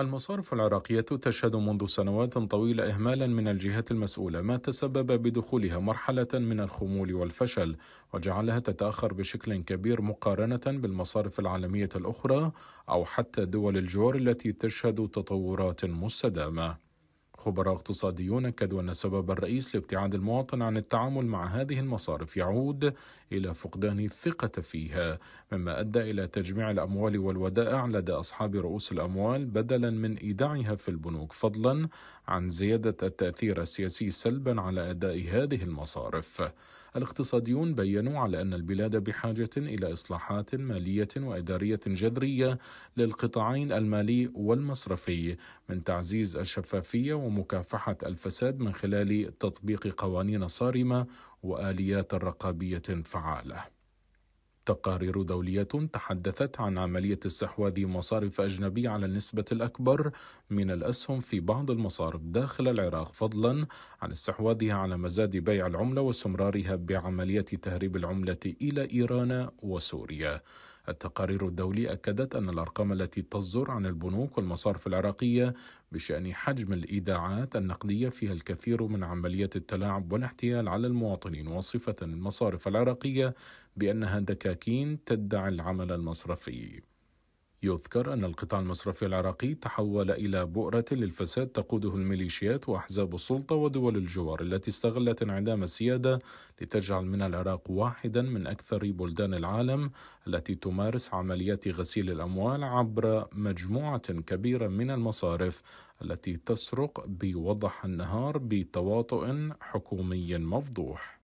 المصارف العراقية تشهد منذ سنوات طويلة إهمالا من الجهات المسؤولة ما تسبب بدخولها مرحلة من الخمول والفشل وجعلها تتأخر بشكل كبير مقارنة بالمصارف العالمية الأخرى أو حتى دول الجوار التي تشهد تطورات مستدامة خبراء اقتصاديون اكدوا أن السبب الرئيس لابتعاد المواطن عن التعامل مع هذه المصارف يعود إلى فقدان الثقة فيها مما أدى إلى تجميع الأموال والودائع لدى أصحاب رؤوس الأموال بدلا من إيداعها في البنوك فضلا عن زيادة التأثير السياسي سلبا على أداء هذه المصارف الاقتصاديون بينوا على أن البلاد بحاجة إلى إصلاحات مالية وإدارية جذرية للقطاعين المالي والمصرفي من تعزيز الشفافية مكافحة الفساد من خلال تطبيق قوانين صارمة وآليات رقابية فعالة. تقارير دولية تحدثت عن عملية استحواذ مصارف أجنبية على النسبة الأكبر من الأسهم في بعض المصارف داخل العراق فضلا عن استحواذها على مزاد بيع العملة واستمرارها بعملية تهريب العملة إلى إيران وسوريا التقارير الدولي أكدت أن الأرقام التي تصدر عن البنوك والمصارف العراقية بشأن حجم الإيداعات النقدية فيها الكثير من عملية التلاعب والاحتيال على المواطنين وصفة المصارف العراقية بأنها دكاكين تدعي العمل المصرفي يذكر أن القطاع المصرفي العراقي تحول إلى بؤرة للفساد تقوده الميليشيات وأحزاب السلطة ودول الجوار التي استغلت انعدام السيادة لتجعل من العراق واحدا من أكثر بلدان العالم التي تمارس عمليات غسيل الأموال عبر مجموعة كبيرة من المصارف التي تسرق بوضح النهار بتواطؤ حكومي مفضوح